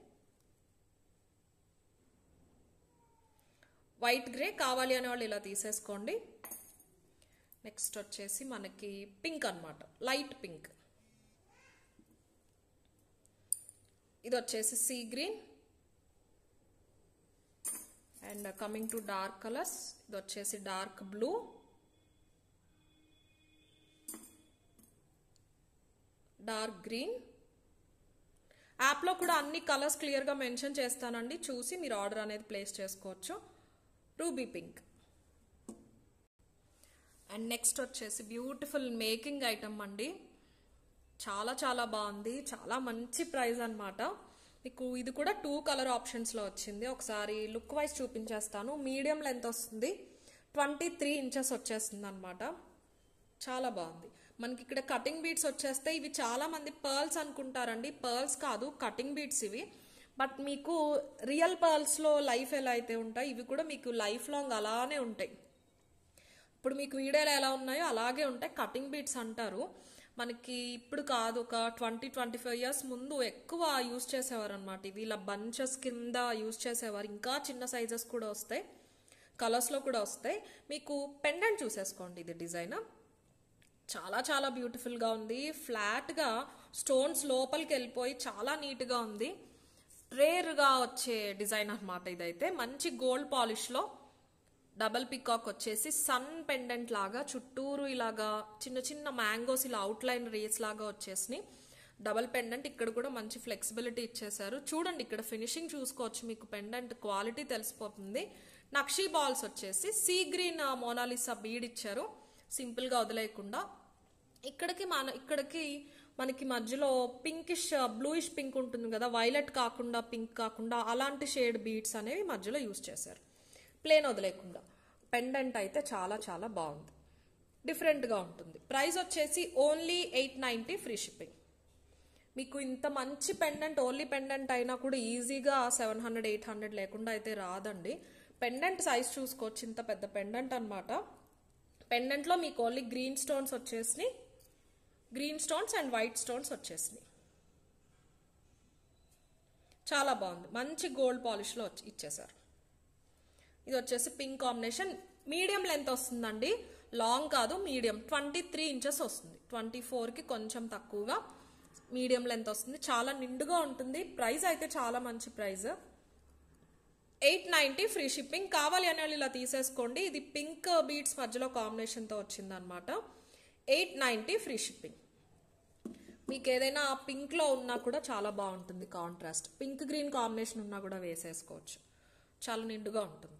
వైట్ గ్రే కావాలి అనే వాళ్ళు ఇలా తీసేసుకోండి నెక్స్ట్ వచ్చేసి మనకి పింక్ అనమాట లైట్ పింక్ ఇది వచ్చేసి sea green and coming to dark colours ఇది వచ్చేసి డార్క్ బ్లూ డార్క్ గ్రీన్ యాప్లో కూడా అన్ని కలర్స్ క్లియర్గా మెన్షన్ చేస్తానండి చూసి మీరు ఆర్డర్ అనేది ప్లేస్ చేసుకోవచ్చు రూబీ పింక్ అండ్ నెక్స్ట్ వచ్చేసి బ్యూటిఫుల్ మేకింగ్ ఐటమ్ అండి చాలా చాలా బాగుంది చాలా మంచి ప్రైస్ అనమాట మీకు ఇది కూడా టూ కలర్ ఆప్షన్స్లో వచ్చింది ఒకసారి లుక్ వైజ్ చూపించేస్తాను మీడియం లెంత్ వస్తుంది ట్వంటీ త్రీ ఇంచెస్ వచ్చేస్తుంది అనమాట చాలా బాగుంది మనకి ఇక్కడ కటింగ్ బీడ్స్ వచ్చేస్తే ఇవి చాలామంది పర్ల్స్ అనుకుంటారండి పర్ల్స్ కాదు కటింగ్ బీడ్స్ ఇవి బట్ మీకు రియల్ పర్ల్స్లో లైఫ్ ఎలా అయితే ఉంటాయి ఇవి కూడా మీకు లైఫ్ లాంగ్ అలానే ఉంటాయి ఇప్పుడు మీకు వీడియోలు ఎలా ఉన్నాయో అలాగే ఉంటాయి కటింగ్ బీడ్స్ అంటారు మనకి ఇప్పుడు కాదు ఒక ట్వంటీ ట్వంటీ ఫైవ్ ఇయర్స్ ముందు ఎక్కువ యూస్ చేసేవారు అనమాట ఇవి ఇలా బంచెస్ కింద యూస్ చేసేవారు ఇంకా చిన్న సైజెస్ కూడా వస్తాయి కలర్స్లో కూడా వస్తాయి మీకు పెండెంట్ చూసేసుకోండి ఇది డిజైన్ చాలా చాలా బ్యూటిఫుల్గా ఉంది ఫ్లాట్గా స్టోన్స్ లోపలికి వెళ్ళిపోయి చాలా నీట్గా ఉంది రేర్గా వచ్చే డిజైన్ అనమాట ఇదైతే మంచి గోల్డ్ పాలిష్లో డబల్ పికాక్ వచ్చేసి సన్ పెండెంట్ లాగా చుట్టూరు ఇలాగా చిన్న చిన్న మ్యాంగోస్ ఇలా అవుట్లైన్ రేస్ లాగా వచ్చేసినాయి డబల్ పెండెంట్ ఇక్కడ కూడా మంచి ఫ్లెక్సిబిలిటీ ఇచ్చేశారు చూడండి ఇక్కడ ఫినిషింగ్ చూసుకోవచ్చు మీకు పెండెంట్ క్వాలిటీ తెలిసిపోతుంది నక్షీ బాల్స్ వచ్చేసి సీ గ్రీన్ మోనాలిసా బీడ్ ఇచ్చారు సింపుల్గా వదిలేయకుండా ఇక్కడికి మన ఇక్కడికి మనకి మధ్యలో పింకిష్ బ్లూయిష్ పింక్ ఉంటుంది కదా వైలెట్ కాకుండా పింక్ కాకుండా అలాంటి షేడ్ బీడ్స్ అనేవి మధ్యలో యూస్ చేశారు ప్లేన్ వదిలేకుండా పెండెంట్ అయితే చాలా చాలా బాగుంది డిఫరెంట్గా ఉంటుంది ప్రైస్ వచ్చేసి only eight ninety free shipping మీకు ఇంత మంచి పెండెంట్ ఓన్లీ పెండెంట్ అయినా కూడా ఈజీగా సెవెన్ హండ్రెడ్ ఎయిట్ హండ్రెడ్ లేకుండా అయితే రాదండి పెండెంట్ సైజ్ చూసుకోవచ్చు ఇంత పెద్ద పెండెంట్ అనమాట పెండెంట్లో మీకు ఓన్లీ గ్రీన్ స్టోన్స్ వచ్చేసినాయి green stones and white stones వచ్చేసినాయి చాలా బాగుంది మంచి గోల్డ్ పాలిష్లో వచ్చి ఇచ్చేసారు ఇది వచ్చేసి పింక్ కాంబినేషన్ మీడియం లెంత్ వస్తుందండి లాంగ్ కాదు మీడియం ట్వంటీ త్రీ ఇంచెస్ వస్తుంది ట్వంటీ ఫోర్కి కొంచెం తక్కువగా మీడియం లెంత్ వస్తుంది చాలా నిండుగా ఉంటుంది ప్రైస్ అయితే చాలా మంచి price eight ninety free shipping కావాలి అనే వాళ్ళు ఇలా తీసేసుకోండి ఇది పింక్ బీట్స్ మధ్యలో కాంబినేషన్తో వచ్చిందనమాట ఎయిట్ నైంటీ ఫ్రీ షిప్పింగ్ మీకు ఏదైనా పింక్లో ఉన్నా కూడా చాలా బాగుంటుంది కాంట్రాస్ట్ పింక్ గ్రీన్ కాంబినేషన్ ఉన్నా కూడా వేసేసుకోవచ్చు చాలా నిండుగా ఉంటుంది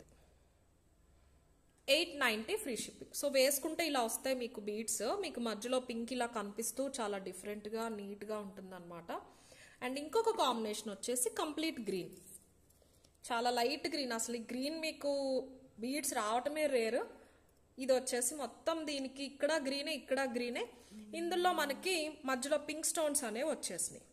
eight ninety free shipping so వేసుకుంటే ఇలా వస్తాయి మీకు బీడ్స్ మీకు మధ్యలో పింక్ ఇలా కనిపిస్తూ చాలా డిఫరెంట్గా నీట్గా అనమాట అండ్ ఇంకొక కాంబినేషన్ వచ్చేసి కంప్లీట్ గ్రీన్ చాలా లైట్ గ్రీన్ అసలు ఈ గ్రీన్ మీకు బీడ్స్ రావటమే రేరు ఇది వచ్చేసి మొత్తం దీనికి ఇక్కడ గ్రీనే ఇక్కడ గ్రీనే ఇందులో మనకి మధ్యలో పింక్ స్టోన్స్ అనేవి వచ్చేసినాయి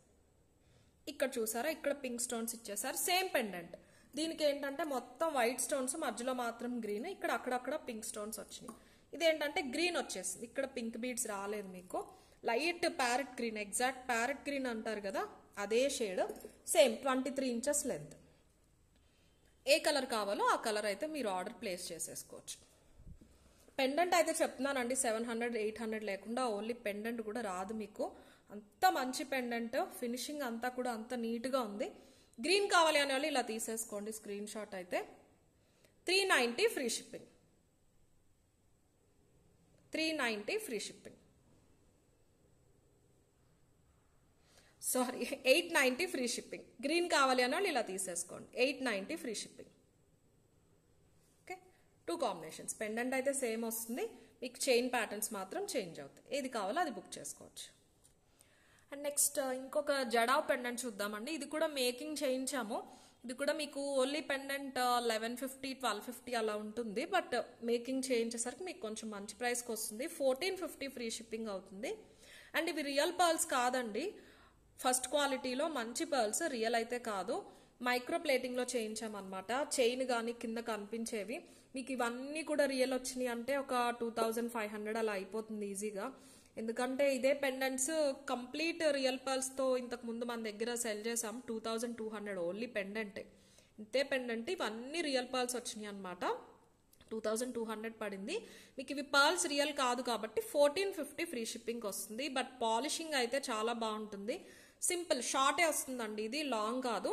ఇక్కడ చూసారా ఇక్కడ పింక్ స్టోన్స్ ఇచ్చేసారు సేమ్ పెండెంట్ దీనికి ఏంటంటే మొత్తం వైట్ స్టోన్స్ మధ్యలో మాత్రం గ్రీన్ ఇక్కడ అక్కడక్కడ పింక్ స్టోన్స్ వచ్చినాయి ఇదేంటంటే గ్రీన్ వచ్చేసింది ఇక్కడ పింక్ బీడ్స్ రాలేదు మీకు light parrot green exact parrot green అంటారు కదా అదే shade same twenty three inches length ఏ కలర్ కావాలో ఆ కలర్ అయితే మీరు ఆర్డర్ ప్లేస్ చేసేసుకోవచ్చు పెండెంట్ అయితే చెప్తున్నానండి సెవెన్ హండ్రెడ్ ఎయిట్ హండ్రెడ్ లేకుండా ఓన్లీ పెండెంట్ కూడా రాదు మీకు అంత మంచి పెండెంట్ ఫినిషింగ్ అంతా కూడా అంత నీట్గా ఉంది గ్రీన్ కావాలి అనే వాళ్ళు ఇలా తీసేసుకోండి స్క్రీన్ షాట్ అయితే three ninety free shipping three ninety free shipping sorry eight ninety free shipping green కావాలి అనే వాళ్ళు ఇలా తీసేసుకోండి eight ninety free shipping okay two combinations pendant అయితే సేమ్ వస్తుంది మీకు చైన్ ప్యాటర్న్స్ మాత్రం చేంజ్ అవుతాయి ఏది కావాలో అది బుక్ చేసుకోవచ్చు అండ్ నెక్స్ట్ uh, ఇంకొక జడా పెండెంట్ చూద్దామండి ఇది కూడా మేకింగ్ చేయించాము ఇది కూడా మీకు only pendant eleven fifty twelve fifty అలా ఉంటుంది బట్ మేకింగ్ uh, చేయించేసరికి మీకు కొంచెం మంచి ప్రైస్కి వస్తుంది ఫోర్టీన్ ఫిఫ్టీ ఫ్రీ షిప్పింగ్ అవుతుంది అండ్ ఇవి రియల్ పర్ల్స్ కాదండి ఫస్ట్ క్వాలిటీలో మంచి పర్ల్స్ రియల్ అయితే కాదు మైక్రో ప్లేటింగ్లో చేయించామన్నమాట చైన్ కానీ కింద కనిపించేవి మీకు ఇవన్నీ కూడా రియల్ వచ్చినాయి అంటే ఒక టూ థౌజండ్ ఫైవ్ హండ్రెడ్ అలా అయిపోతుంది ఈజీగా ఎందుకంటే ఇదే పెండెంట్స్ కంప్లీట్ రియల్ ఇంతకు ఇంతకుముందు మన దగ్గర సెల్ చేసాం two thousand two hundred only పెండెంటే ఇంతే పెండెంట్ ఇవన్నీ రియల్ పర్స్ వచ్చినాయి అనమాట టూ థౌజండ్ టూ హండ్రెడ్ పడింది మీకు ఇవి పాల్స్ రియల్ కాదు కాబట్టి ఫోర్టీన్ ఫిఫ్టీ ఫ్రీ షిప్పింగ్ వస్తుంది బట్ పాలిషింగ్ అయితే చాలా బాగుంటుంది సింపుల్ షార్టే వస్తుందండి ఇది లాంగ్ కాదు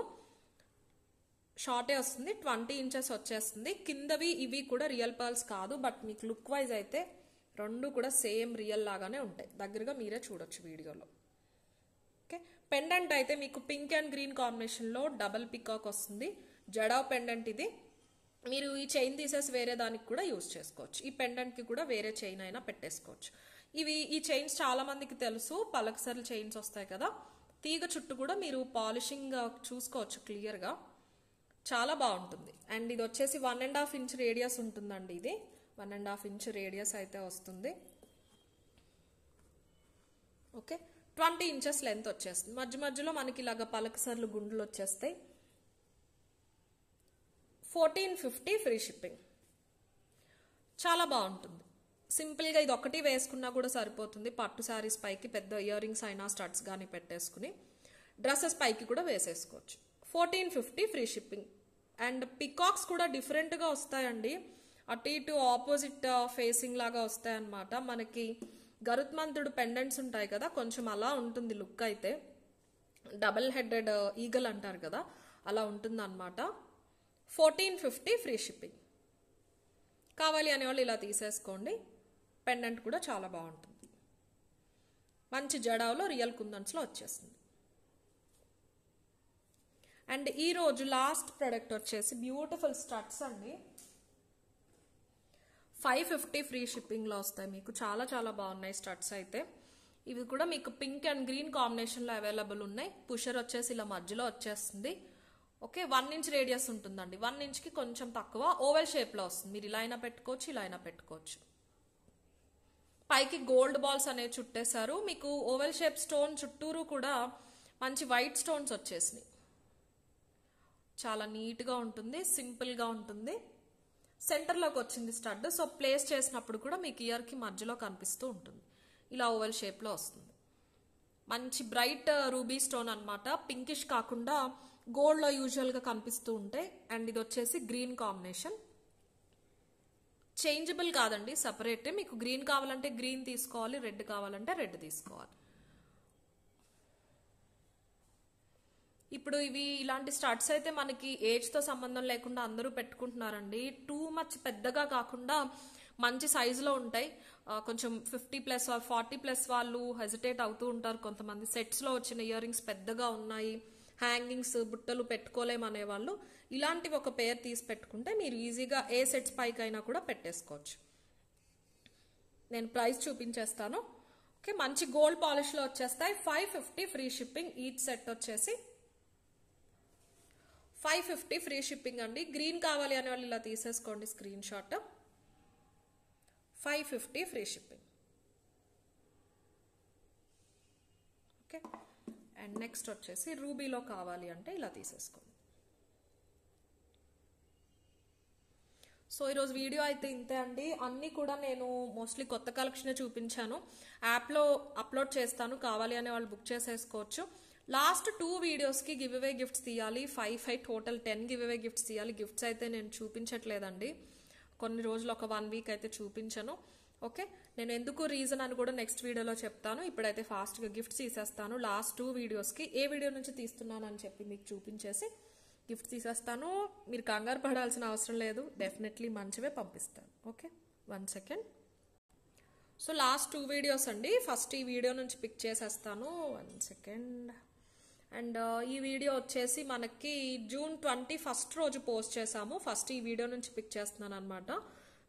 షార్టే వస్తుంది ట్వంటీ ఇంచెస్ వచ్చేస్తుంది కిందవి ఇవి కూడా రియల్ పాల్స్ కాదు బట్ మీకు లుక్ వైజ్ అయితే రెండు కూడా సేమ్ రియల్ లాగానే ఉంటాయి దగ్గరగా మీరే చూడొచ్చు వీడియోలో ఓకే పెండెంట్ అయితే మీకు పింక్ అండ్ గ్రీన్ కాంబినేషన్లో డబల్ పికాక్ వస్తుంది జడా పెండెంట్ ఇది మీరు ఈ చైన్ తీసేసి వేరే దానికి కూడా యూజ్ చేసుకోవచ్చు ఈ పెండెంట్కి కూడా వేరే చైన్ అయినా పెట్టేసుకోవచ్చు ఇవి ఈ చైన్స్ చాలామందికి తెలుసు పలకసర్లు చైన్స్ వస్తాయి కదా తీగ చుట్టూ కూడా మీరు పాలిషింగ్ uh, చూసుకోవచ్చు క్లియర్గా చాలా బాగుంటుంది అండ్ ఇది వచ్చేసి one and half inch radius ఉంటుందండి ఇది one and half inch radius అయితే వస్తుంది ఓకే ట్వంటీ ఇంచెస్ లెంత్ వచ్చేస్తుంది మధ్య మధ్యలో మనకి ఇలాగ పలకసర్లు గుండులు వచ్చేస్తాయి ఫోర్టీన్ ఫిఫ్టీ ఫ్రీ షిప్పింగ్ చాలా బాగుంటుంది సింపుల్గా ఇది ఒకటి వేసుకున్నా కూడా సరిపోతుంది పట్టు శారీస్ పైకి పెద్ద ఇయర్ రింగ్స్ అయినా స్టడ్స్ కానీ పెట్టేసుకుని డ్రెస్సెస్ పైకి కూడా వేసేసుకోవచ్చు fourteen fifty free shipping and peacocks కూడా డిఫరెంట్గా వస్తాయండి అటు ఇటు ఆపోజిట్ ఫేసింగ్ uh, లాగా వస్తాయన్నమాట మనకి గరుత్మంతుడు పెండెంట్స్ ఉంటాయి కదా కొంచెం అలా ఉంటుంది లుక్ అయితే డబల్ హెడెడ్ ఈగల్ అంటారు కదా అలా ఉంటుంది అనమాట ఫోర్టీన్ ఫిఫ్టీ ఫ్రీ షిప్పింగ్ కావాలి అనేవాళ్ళు ఇలా తీసేసుకోండి పెండెంట్ కూడా చాలా బాగుంటుంది మంచి జడావులో రియల్ కుందన్స్లో వచ్చేసింది అండ్ ఈరోజు లాస్ట్ ప్రోడక్ట్ వచ్చేసి బ్యూటిఫుల్ స్టట్స్ అండి ఫైవ్ ఫిఫ్టీ ఫ్రీ షిప్పింగ్లో వస్తాయి మీకు చాలా చాలా బాగున్నాయి స్టడ్స్ అయితే ఇవి కూడా మీకు పింక్ అండ్ గ్రీన్ కాంబినేషన్లో అవైలబుల్ ఉన్నాయి పుషర్ వచ్చేసి ఇలా మధ్యలో వచ్చేస్తుంది ఓకే వన్ ఇంచ్ రేడియస్ ఉంటుందండి వన్ ఇంచ్కి కొంచెం తక్కువ ఓవెల్ షేప్లో వస్తుంది మీరు ఇలా అయినా పెట్టుకోవచ్చు ఇలా అయినా పెట్టుకోవచ్చు పైకి గోల్డ్ బాల్స్ అనేవి చుట్టేశారు మీకు ఓవెల్ షేప్ స్టోన్ చుట్టూరు కూడా మంచి వైట్ స్టోన్స్ వచ్చేసినాయి చాలా నీట్గా ఉంటుంది సింపుల్గా ఉంటుంది సెంటర్లోకి వచ్చింది స్టడ్ సో ప్లేస్ చేసినప్పుడు కూడా మీకు ఇయర్కి మధ్యలో కనిపిస్తూ ఉంటుంది ఇలా ఓవెల్ షేప్లో వస్తుంది మంచి బ్రైట్ uh, రూబీ స్టోన్ అనమాట పింకిష్ కాకుండా గోల్డ్లో యూజువల్గా కనిపిస్తూ ఉంటే అండ్ ఇది వచ్చేసి గ్రీన్ కాంబినేషన్ చేంజబుల్ కాదండి సపరేట్ మీకు గ్రీన్ కావాలంటే గ్రీన్ తీసుకోవాలి రెడ్ కావాలంటే రెడ్ తీసుకోవాలి ఇప్పుడు ఇవి ఇలాంటి స్టార్ట్స్ అయితే మనకి ఏజ్తో సంబంధం లేకుండా అందరూ పెట్టుకుంటున్నారండి టూ మచ్ పెద్దగా కాకుండా మంచి సైజులో ఉంటాయి కొంచెం ఫిఫ్టీ ప్లస్ ఫార్టీ ప్లస్ వాళ్ళు హెజిటేట్ అవుతూ ఉంటారు కొంతమంది సెట్స్లో వచ్చిన ఇయర్ రింగ్స్ పెద్దగా ఉన్నాయి హ్యాంగింగ్స్ బుట్టలు పెట్టుకోలేమనే వాళ్ళు ఇలాంటివి ఒక పేర్ తీసి పెట్టుకుంటే మీరు ఈజీగా ఏ సెట్స్ పైకైనా కూడా పెట్టేసుకోవచ్చు నేను ప్రైస్ చూపించేస్తాను ఓకే మంచి గోల్డ్ పాలిష్లో వచ్చేస్తాయి five fifty free shipping each set వచ్చేసి ఫైవ్ ఫిఫ్టీ ఫ్రీ షిప్పింగ్ అండి గ్రీన్ కావాలి అనే వాళ్ళు ఇలా తీసేసుకోండి screen screenshot five fifty free shipping okay and next వచ్చేసి రూబీలో కావాలి అంటే ఇలా తీసేసుకోండి సో ఈరోజు వీడియో అయితే ఇంతే అండి అన్నీ కూడా నేను మోస్ట్లీ కొత్త కలెక్షన్ చూపించాను యాప్లో అప్లోడ్ చేస్తాను కావాలి అనే వాళ్ళు బుక్ చేసేసుకోవచ్చు లాస్ట్ టూ వీడియోస్కి గివ్ అవే గిఫ్ట్స్ తీయాలి five five total ten give away gifts తీయాలి గిఫ్ట్స్ అయితే నేను చూపించట్లేదండి కొన్ని రోజులు ఒక వన్ వీక్ అయితే చూపించను ఓకే నేను ఎందుకు రీజన్ అని కూడా నెక్స్ట్ వీడియోలో చెప్తాను ఇప్పుడైతే ఫాస్ట్గా గిఫ్ట్స్ తీసేస్తాను లాస్ట్ టూ వీడియోస్కి ఏ వీడియో నుంచి తీస్తున్నాను అని చెప్పి మీకు చూపించేసి గిఫ్ట్ తీసేస్తాను మీరు కంగారు పడాల్సిన అవసరం లేదు డెఫినెట్లీ మంచివే పంపిస్తాను okay one second so last two videos అండి ఫస్ట్ ఈ వీడియో నుంచి పిక్ చేసేస్తాను వన్ సెకండ్ అండ్ ఈ వీడియో వచ్చేసి మనకి జూన్ ట్వంటీ ఫస్ట్ రోజు పోస్ట్ చేశాము ఫస్ట్ ఈ వీడియో నుంచి పిక్ చేస్తున్నాను అనమాట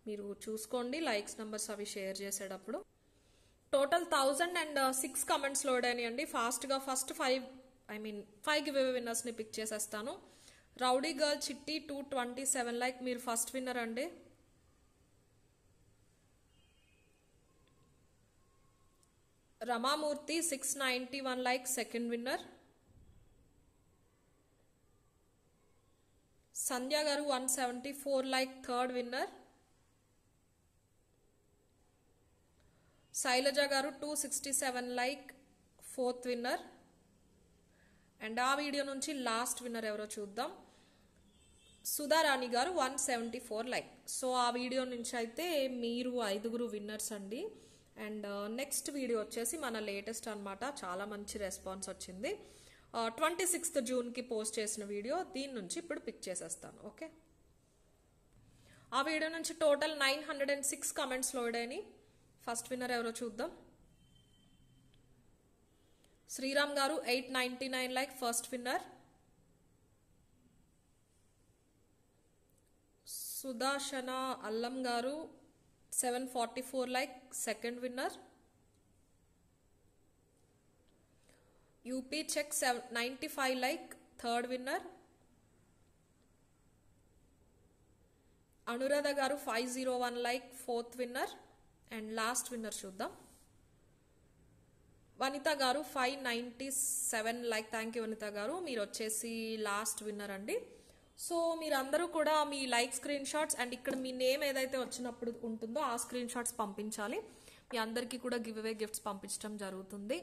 మీరు చూసుకోండి లైక్స్ నెంబర్స్ అవి షేర్ చేసేటప్పుడు total thousand and six comments load అయినాయండి ఫాస్ట్గా first five I mean five give విన్నర్స్ని పిక్ చేసేస్తాను rowdy girl Chitti two twenty seven like మీరు ఫస్ట్ విన్నర్ అండి Ramamurthy six ninety one like second winner Sandhya garu one seventy four like third winner Shailaja garu two sixty seven like fourth winner and ఆ video నుంచి last winner ఎవరో చూద్దాం Sudharani garu one seventy four like so ఆ video నుంచి అయితే మీరు ఐదుగురు విన్నర్స్ అండి అండ్ uh, నెక్స్ట్ వీడియో వచ్చేసి మన లేటెస్ట్ అనమాట చాలా మంచి రెస్పాన్స్ వచ్చింది ట్వంటీ సిక్స్త్ జూన్కి పోస్ట్ చేసిన వీడియో దీని నుంచి ఇప్పుడు పిక్ చేసేస్తాను ఓకే ఆ వీడియో నుంచి total nine hundred and six comments అయినాయి ఫస్ట్ విన్నర్ ఎవరో చూద్దాం Sriram garu eight ninety nine like first winner Sudarshana Allam garu seven forty four like second winner UP check seven ninety five like third winner Anuradha garu five zero one like fourth winner and last winner చూద్దాం Vanitha garu five ninety seven like thank you Vanitha garu మీరు వచ్చేసి last winner అండి so మీరందరూ కూడా మీ like screenshots and ఇక్కడ మీ name ఏదైతే వచ్చినప్పుడు ఉంటుందో ఆ స్క్రీన్ షాట్స్ పంపించాలి మీ అందరికీ కూడా గివ్ అవే గిఫ్ట్స్ పంపించడం జరుగుతుంది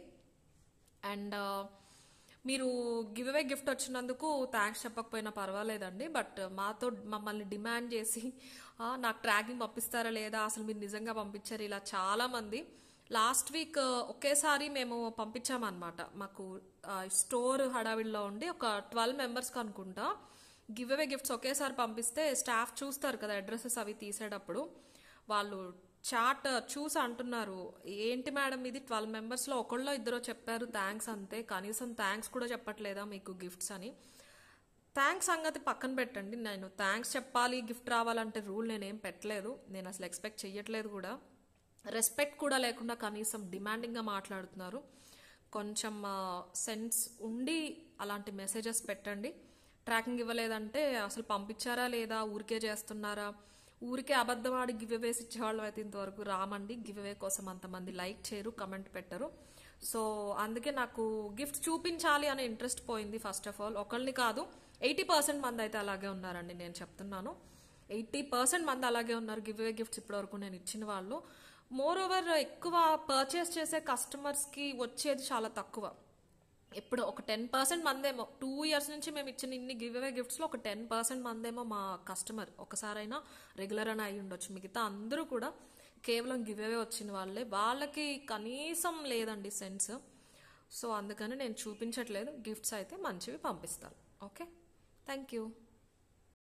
అండ్ మీరు గివ్ అవే గిఫ్ట్ వచ్చినందుకు థ్యాంక్స్ చెప్పకపోయినా పర్వాలేదండి బట్ మాతో మమ్మల్ని డిమాండ్ చేసి నాకు ట్రాకింగ్ పంపిస్తారా లేదా అసలు మీరు నిజంగా పంపించారు ఇలా చాలామంది లాస్ట్ వీక్ ఒకేసారి మేము పంపించామన్నమాట మాకు స్టోర్ హడావిడిలో ఉండి ఒక ట్వెల్వ్ మెంబర్స్కి అనుకుంటా గివ్ అవే గిఫ్ట్స్ ఒకేసారి పంపిస్తే స్టాఫ్ చూస్తారు కదా అడ్రస్సెస్ అవి తీసేటప్పుడు వాళ్ళు చాట్ చూసి అంటున్నారు ఏంటి మేడం ఇది ట్వెల్వ్ మెంబర్స్లో ఒకళ్ళో ఇద్దరో చెప్పారు థ్యాంక్స్ అంతే కనీసం థ్యాంక్స్ కూడా చెప్పట్లేదా మీకు గిఫ్ట్స్ అని థ్యాంక్స్ సంగతి పక్కన పెట్టండి నేను థ్యాంక్స్ చెప్పాలి గిఫ్ట్ రావాలంటే రూల్ నేనేం పెట్టలేదు నేను అసలు ఎక్స్పెక్ట్ చేయట్లేదు కూడా రెస్పెక్ట్ కూడా లేకుండా కనీసం డిమాండింగ్గా మాట్లాడుతున్నారు కొంచెం సెన్స్ ఉండి అలాంటి మెసేజెస్ పెట్టండి ట్రాకింగ్ ఇవ్వలేదంటే అసలు పంపించారా లేదా ఊరికే చేస్తున్నారా ఊరికే అబద్ధం ఆడి గివ్ అవేస్ ఇచ్చేవాళ్ళం అయితే ఇంతవరకు రామండి గివ్ అవే కోసం అంతమంది లైక్ చేయరు కమెంట్ పెట్టరు సో అందుకే నాకు గిఫ్ట్ చూపించాలి అనే ఇంట్రెస్ట్ పోయింది ఫస్ట్ ఆఫ్ ఆల్ ఒకళ్ళని కాదు ఎయిటీ పర్సెంట్ మంది అయితే అలాగే ఉన్నారండి నేను చెప్తున్నాను ఎయిటీ పర్సెంట్ మంది అలాగే ఉన్నారు గివ్ అవే గిఫ్ట్స్ ఇప్పటివరకు నేను ఇచ్చిన వాళ్ళు మోర్ ఓవర్ ఎక్కువ పర్చేస్ చేసే కస్టమర్స్కి వచ్చేది చాలా తక్కువ ఎప్పుడు ఒక టెన్ పర్సెంట్ మందేమో టూ ఇయర్స్ నుంచి మేము ఇచ్చిన ఇన్ని గివ్ అవే గిఫ్ట్స్లో ఒక టెన్ పర్సెంట్ మందేమో మా కస్టమర్ ఒకసారైనా రెగ్యులర్ అని అయి ఉండొచ్చు మిగతా అందరూ కూడా కేవలం గివ్ అవే వచ్చిన వాళ్ళే వాళ్ళకి కనీసం లేదండి సెన్స్ సో అందుకని నేను చూపించట్లేదు గిఫ్ట్స్ అయితే మంచివి పంపిస్తాను ఓకే థ్యాంక్ యూ